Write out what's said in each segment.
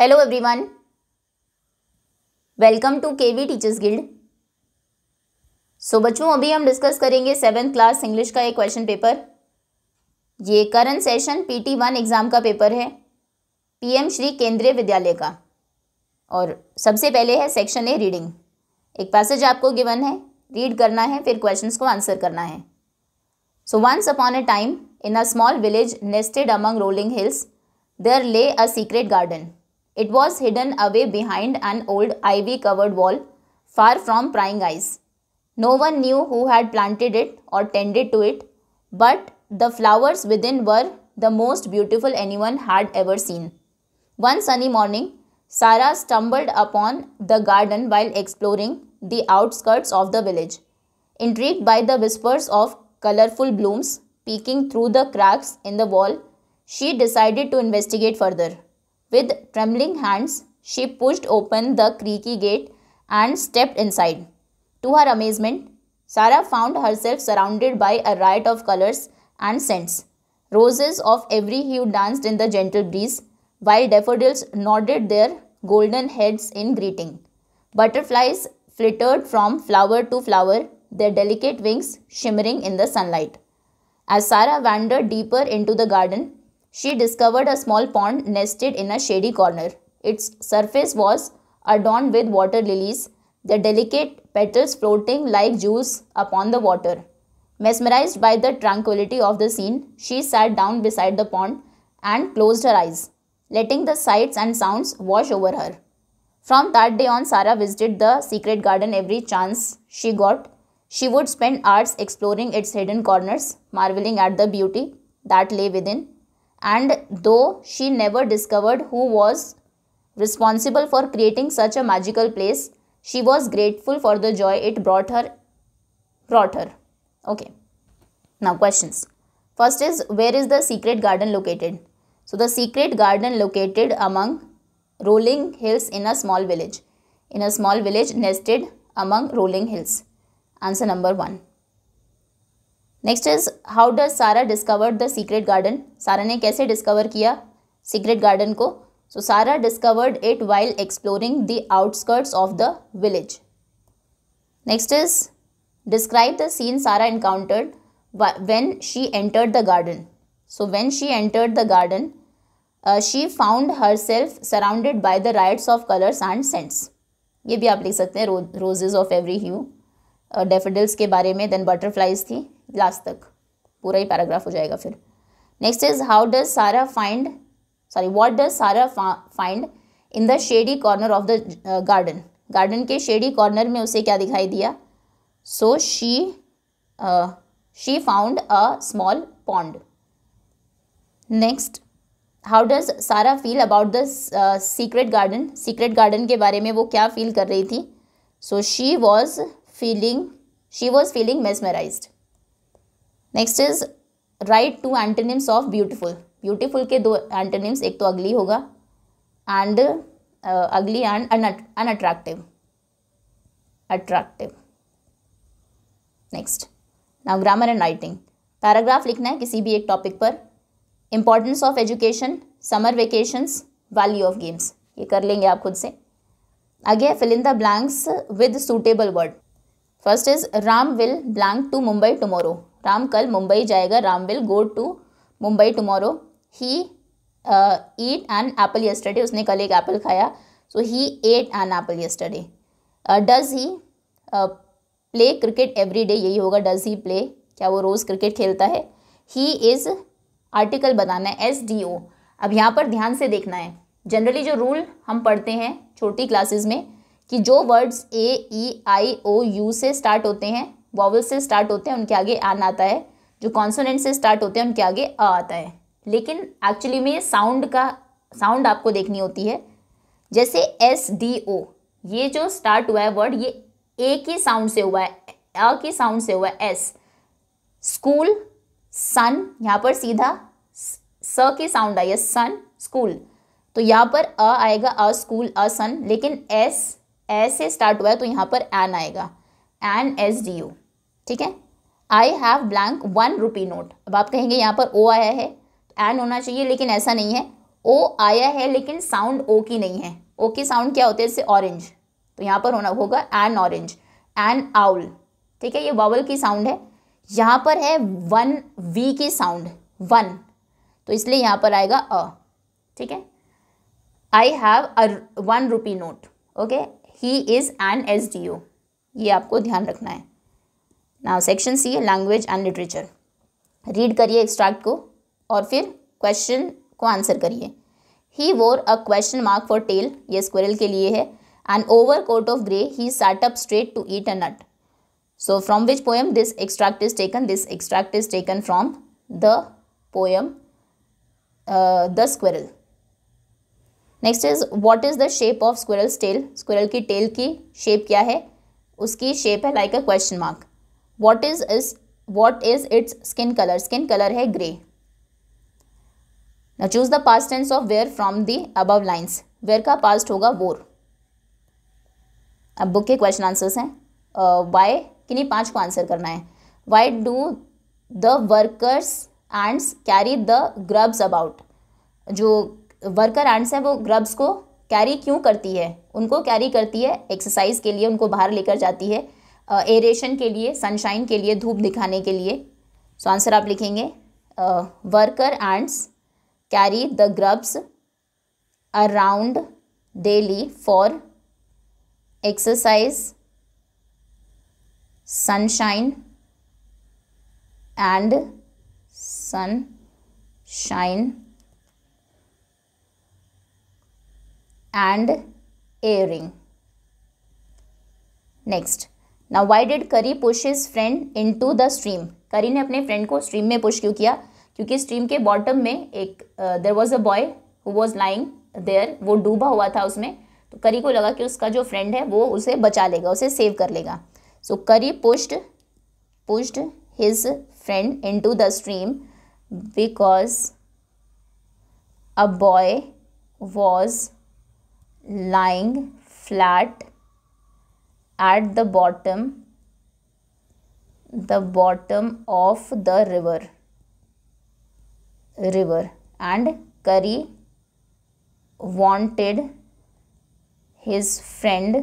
Hello everyone welcome to K V Teachers Guild so बच्चों अभी हम डिस्कस करेंगे सेवेंथ क्लास इंग्लिश का एक क्वेश्चन पेपर ये current session PT one exam का पेपर है पीएम श्री केंद्रीय विद्यालय का और सबसे पहले है सेक्शन ए रीडिंग एक पैसेज आपको गिवन है रीड करना है फिर क्वेश्चंस को आंसर करना है so once upon a time in a small village nestled among rolling hills there lay a secret garden It was hidden away behind an old ivy-covered wall, far from prying eyes. No one knew who had planted it or tended to it, but the flowers within were the most beautiful anyone had ever seen. One sunny morning, Sarah stumbled upon the garden while exploring the outskirts of the village. Intrigued by the whispers of colorful blooms peeking through the cracks in the wall, she decided to investigate further. With trembling hands, she pushed open the creaky gate and stepped inside. To her amazement, Sarah found herself surrounded by a riot of colors and scents. Roses of every hue danced in the gentle breeze, while daffodils nodded their golden heads in greeting. Butterflies flittered from flower to flower, their delicate wings shimmering in the sunlight. As Sarah wandered deeper into the garden, she discovered a small pond nested in a shady corner. Its surface was adorned with water lilies, their delicate petals floating like jewels upon the water. Mesmerized by the tranquility of the scene, she sat down beside the pond and closed her eyes, letting the sights and sounds wash over her. From that day on, Sarah visited the secret garden every chance she got. She would spend hours exploring its hidden corners, marveling at the beauty that lay within and though she never discovered who was responsible for creating such a magical place, she was grateful for the joy it brought her. Brought her. Okay. Now questions. First is where is the secret garden located? So the secret garden located among rolling hills in a small village. In a small village nested among rolling hills. Answer number 1. Next is how does Sara discover the secret garden Sara ने कैसे discover किया secret garden को so Sara discovered it while exploring the outskirts of the village next is describe the scene Sara encountered when she entered the garden so when she entered the garden uh, she found herself surrounded by the riots of colors and scents ये भी आप लिख सकते हैं roses of every hue daffodils के बारे में then butterflies थी लास्ट तक पूरा ही पैराग्राफ हो जाएगा फिर next is how does Sara find sorry what does Sara find in the shady corner of the garden garden के शेडी कॉर्नर में उसे क्या दिखाई दिया so she she found a small pond next how does Sara feel about the secret garden secret garden के बारे में वो क्या फील कर रही थी so she was feeling she was feeling mesmerised next is write to antonyms of beautiful beautiful के दो एंटेनिम्स एक तो अगली होगा and uh, ugly and unattractive attractive next now grammar and writing paragraph लिखना है किसी भी एक टॉपिक पर importance of education summer vacations value of games ये कर लेंगे आप खुद से आगे fill in the blanks with suitable word first is Ram will blank to Mumbai tomorrow Ram कल मुंबई जाएगा Ram will go to Mumbai tomorrow he eat an apple yesterday उसने कल एक एप्पल खाया so he ate an apple yesterday does he play cricket every day यही होगा does he play क्या वो रोज़ क्रिकेट खेलता है ही इज़ आर्टिकल बताना है एस डी ओ अब यहाँ पर ध्यान से देखना है जनरली जो रूल हम पढ़ते हैं छोटी क्लासेस में कि जो words A E I O U से स्टार्ट होते हैं वॉवल से स्टार्ट होते हैं उनके आगे एन आता है जो कॉन्सोनेंट से स्टार्ट होते हैं उनके आगे अ आता है लेकिन एक्चुअली में साउंड का साउंड आपको देखनी होती है जैसे एस डी ओ ये जो स्टार्ट हुआ है वर्ड ये ए की साउंड से हुआ है अ की साउंड से हुआ है एस स्कूल सन यहाँ पर सीधा स की साउंड आई है सन स्कूल तो यहाँ पर अ आएगा अ स्कूल अ सन लेकिन एस एस से स्टार्ट हुआ है तो यहाँ पर एन आएगा एंड एस डी यू ठीक है I have blank one rupee note अब आप कहेंगे यहाँ पर ओ आया है एन होना चाहिए लेकिन ऐसा नहीं है ओ आया है लेकिन साउंड ओ की नहीं है ओ की साउंड क्या होते हैं इससे ऑरेंज तो यहाँ पर होना होगा एन ऑरेंज एन आउल ठीक है ये वावल की साउंड है यहाँ पर है वन वी की साउंड वन तो इसलिए यहाँ पर आएगा अ ठीक है I have a one rupee note okay he is an S D O ये आपको ध्यान रखना है now section C language and literature read करिए एक्सट्रैक्ट को और फिर क्वेश्चन को आंसर करिए he wore a question mark for tail ये स्क्वेरल के लिए है an overcoat of grey he set straight to eat a nut so from which poem this extract is taken this extract is taken from the poem the squirrel next is what is the shape of squirrel's tail squirrel की tail की shape क्या है उसकी shape है like a question mark what is is what is its skin colour skin colour है grey ना choose the past tense of wear from the above lines wear का past होगा वोर अब बुक के क्वेश्चन आंसर्स हैं why uh, किन्हीं पाँच को आंसर करना है why do the workers ants carry the grubs about जो वर्कर एंड्स हैं वो ग्रब्स को कैरी क्यों करती है उनको कैरी करती है एक्सरसाइज के लिए उनको बाहर लेकर जाती है एरेशन के लिए सनशाइन के लिए धूप दिखाने के लिए सो so, आंसर आप लिखेंगे worker ants carry the grubs around daily for exercise sunshine and sun shine and earring. Next now why did Kari push his friend into the stream Kari ने अपने फ्रेंड को स्ट्रीम में पुश क्यों किया क्योंकि stream के बॉटम में एक there was a boy who was lying there वो डूबा हुआ था उसमें तो करी को लगा कि उसका जो फ्रेंड है वो उसे बचा लेगा उसे सेव कर लेगा so Kari pushed pushed his friend into the stream because a boy was lying flat at the bottom the bottom of the river river and curry wanted his friend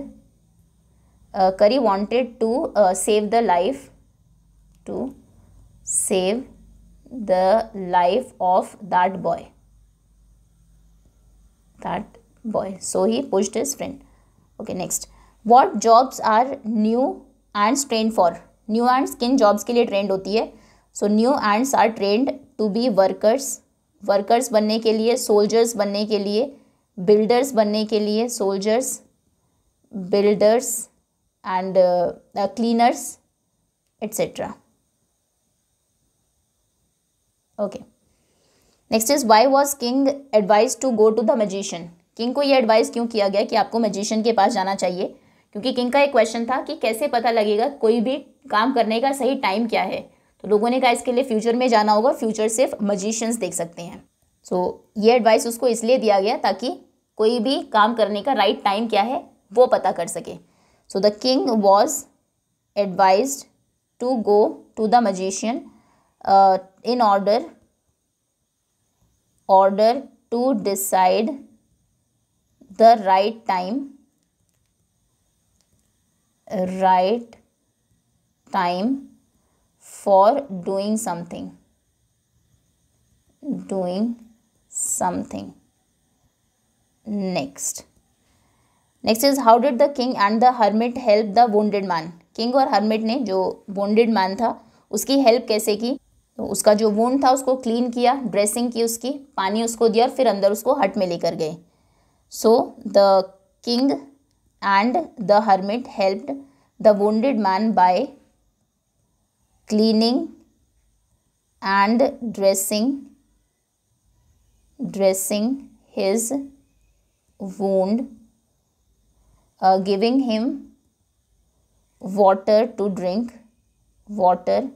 uh, curry wanted to uh, save the life to save the life of that boy that boy. So he pushed his friend. Okay, next. What jobs are new ants trained for new ants किन jobs के लिए trained होती है so new ants are trained to be workers workers बनने के लिए soldiers बनने के लिए बिल्डर्स बनने के लिए soldiers builders and cleaners etcetera okay next is why was king advise to go to the magician king को ये एडवाइस क्यों किया गया कि आपको मैजिशियन के पास जाना चाहिए क्योंकि किंग का एक क्वेश्चन था कि कैसे पता लगेगा कोई भी काम करने का सही टाइम क्या है तो लोगों ने कहा इसके लिए फ्यूचर में जाना होगा फ्यूचर सिर्फ मजिशियंस देख सकते हैं सो so, ये एडवाइस उसको इसलिए दिया गया ताकि कोई भी काम करने का राइट टाइम क्या है वो पता कर सके so the king was advise to go to the magician in order order to decide the right time right time for doing something doing something next next is how did the king and the hermit help the wounded man king और hermit ने जो wounded man था उसकी help कैसे की तो उसका जो वोंड था उसको क्लीन किया ड्रेसिंग की उसकी पानी उसको दिया और फिर अंदर उसको हट में लेकर गए So the king and the hermit helped the wounded man by cleaning and dressing dressing his wound uh, giving him water to drink water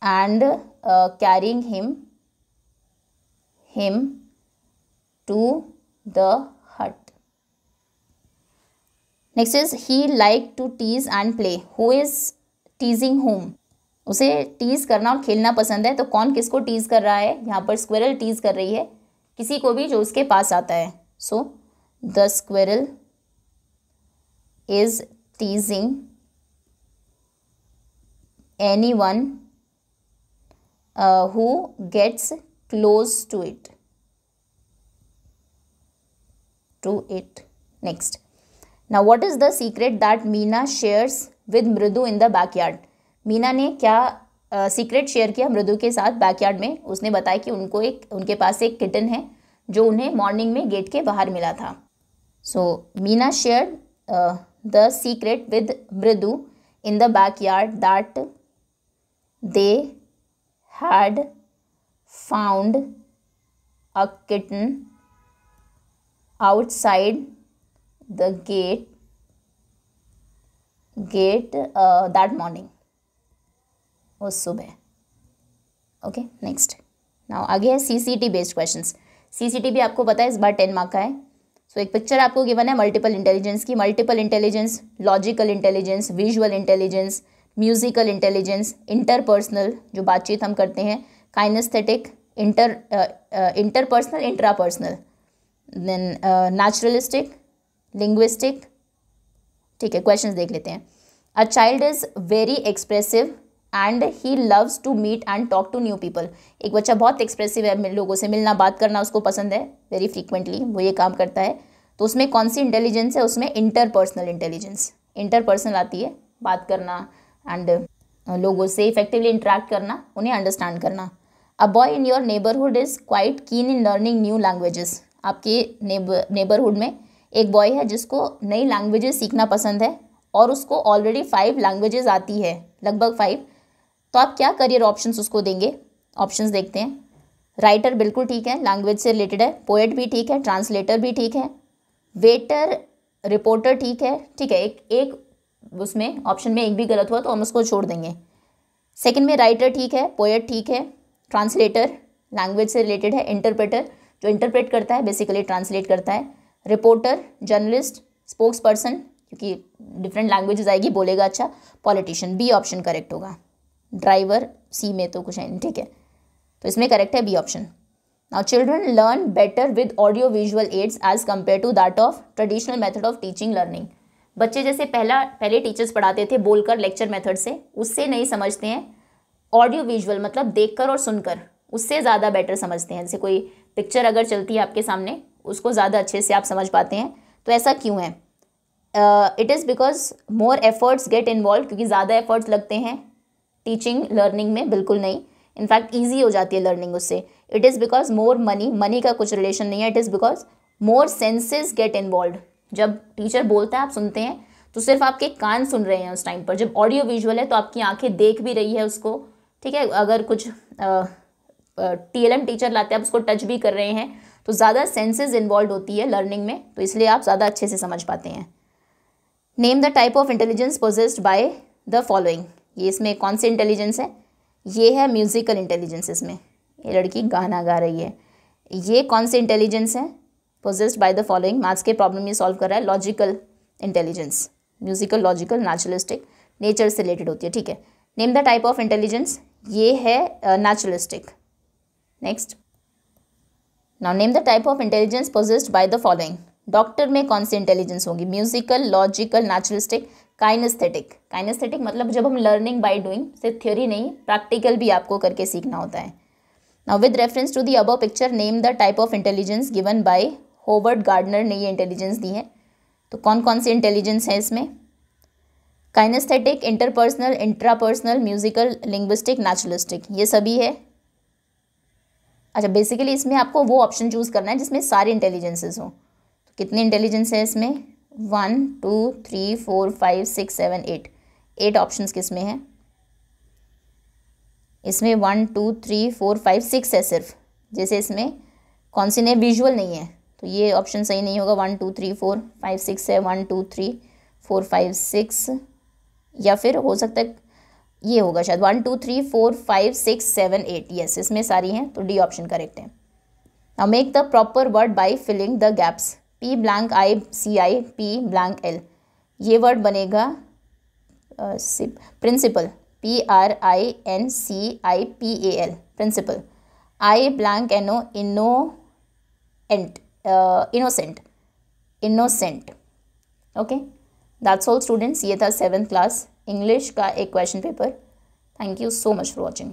and uh, carrying him him to the hut next is he like to tease and play who is teasing whom उसे tease करना और खेलना पसंद है तो कौन किसको tease कर रहा है यहाँ पर स्क्वेरल टीज कर रही है किसी को भी जो उसके पास आता है so the squirrel is teasing anyone who gets close to it to it. Next. Now what is the secret that Meena shares with Mridu in the backyard? Meena ने क्या सीक्रेट शेयर किया मृदु के साथ बैकयार्ड में उसने बताया कि उनको एक उनके पास एक किटन है जो उन्हें मॉर्निंग में गेट के बाहर मिला था so Meena share the secret with Mridu in the backyard that they had found a kitten outside the gate gate uh, that morning उस सुबह ओके नेक्स्ट now आगे है सीसीटी बेस्ड cct सीसीटी भी आपको पता है इस बार टेन मार्क का है सो so, एक पिक्चर आपको गिवन है मल्टीपल इंटेलिजेंस की multiple intelligence logical intelligence visual intelligence musical intelligence interpersonal जो बातचीत हम करते हैं kinesthetic inter interpersonal intrapersonal then naturalistic linguistic ठीक है क्वेश्चन देख लेते हैं a child is very expressive and he loves to meet and talk to new people एक बच्चा बहुत एक्सप्रेसिव है लोगों से मिलना बात करना उसको पसंद है वेरी फ्रिक्वेंटली वो ये काम करता है तो उसमें कौन सी इंटेलिजेंस है उसमें इंटरपर्सनल इंटेलिजेंस इंटरपर्सनल आती है बात करना एंड लोगों से इफेक्टिवली इंटरेक्ट करना उन्हें अंडरस्टैंड करना a boy in your neighbourhood is quite keen in learning new languages आपके नेब नेबरहुड में एक बॉय है जिसको नई लैंग्वेजेस सीखना पसंद है और उसको ऑलरेडी फाइव लैंग्वेजेस आती है लगभग फाइव तो आप क्या करियर ऑप्शंस उसको देंगे ऑप्शंस देखते हैं राइटर बिल्कुल ठीक है लैंग्वेज से रिलेटेड है पोएट भी ठीक है ट्रांसलेटर भी ठीक है वेटर रिपोर्टर ठीक है ठीक है एक एक उसमें ऑप्शन में एक भी गलत हुआ तो हम उसको छोड़ देंगे सेकेंड में राइटर ठीक है पोएट ठीक है ट्रांसलेटर लैंग्वेज से रिलेटेड है इंटरप्रेटर जो इंटरप्रेट करता है बेसिकली ट्रांसलेट करता है रिपोर्टर जर्नलिस्ट स्पोक्स पर्सन क्योंकि डिफरेंट लैंग्वेजेस आएगी बोलेगा अच्छा पॉलिटिशियन बी ऑप्शन करेक्ट होगा ड्राइवर सी में तो कुछ है ठीक है तो इसमें करेक्ट है B option now children learn better with audio visual aids as compare to that of traditional method of teaching learning बच्चे जैसे पहला पहले टीचर्स पढ़ाते थे बोलकर लेक्चर मेथड से उससे नहीं समझते हैं ऑडियो विजुअल मतलब देखकर और सुनकर उससे ज़्यादा बेटर समझते हैं जैसे कोई पिक्चर अगर चलती है आपके सामने उसको ज़्यादा अच्छे से आप समझ पाते हैं तो ऐसा क्यों है it is because more efforts get involve क्योंकि ज़्यादा एफर्ट्स लगते हैं टीचिंग लर्निंग में बिल्कुल नहीं इनफैक्ट ईजी हो जाती है लर्निंग उससे it is because more money money का कुछ रिलेशन नहीं है it is because more senses get involve जब टीचर बोलता है आप सुनते हैं तो सिर्फ आपके कान सुन रहे हैं उस टाइम पर जब ऑडियो विजुअल है तो आपकी आंखें देख भी रही है उसको ठीक है अगर कुछ टीएलएम टीचर लाते हैं आप उसको टच भी कर रहे हैं तो ज़्यादा सेंसेज इन्वॉल्व होती है लर्निंग में तो इसलिए आप ज़्यादा अच्छे से समझ पाते हैं name the type of intelligence possessed by the following ये इसमें कौन सी इंटेलिजेंस है ये है म्यूज़िकल इंटेलिजेंस इसमें ये लड़की गाना गा रही है ये कौन सी इंटेलिजेंस है possessed by the following maths के प्रॉब्लम ये सॉल्व कर रहा है logical intelligence musical logical naturalistic nature से रिलेटेड होती है ठीक है name the type of intelligence ये है naturalistic uh, next now name the type of intelligence possessed by the following doctor में कौन सी इंटेलिजेंस होगी musical logical naturalistic kinesthetic kinesthetic मतलब जब हम लर्निंग बाय डूइंग सिर्फ थ्योरी नहीं प्रैक्टिकल भी आपको करके सीखना होता है now with reference to the above picture name the type of intelligence given by Howard Gardner ने ये इंटेलिजेंस दी है तो कौन कौन सी इंटेलिजेंस है इसमें kinesthetic interpersonal intrapersonal musical linguistic naturalistic ये सभी है अच्छा बेसिकली इसमें आपको वो ऑप्शन चूज़ करना है जिसमें सारे इंटेलिजेंसेज हों तो कितने इंटेलिजेंस हैं इसमें one two three four five six seven eight eight option किस में हैं इसमें one two three four five six है सिर्फ जैसे इसमें कौन सी ने विजुअल नहीं है तो ये ऑप्शन सही नहीं होगा one two three four five six है one two three four five six या फिर हो सकता है ये होगा शायद one two three four five six seven eight yes इसमें सारी हैं तो डी ऑप्शन करेक्ट है now make the proper word by filling the gaps P blank I C I P blank L ये वर्ड बनेगा principal P R I N C I P A L principal I blank N O inno ent innocent innocent okay that's all students ये था seven class English का एक question paper thank you so much for watching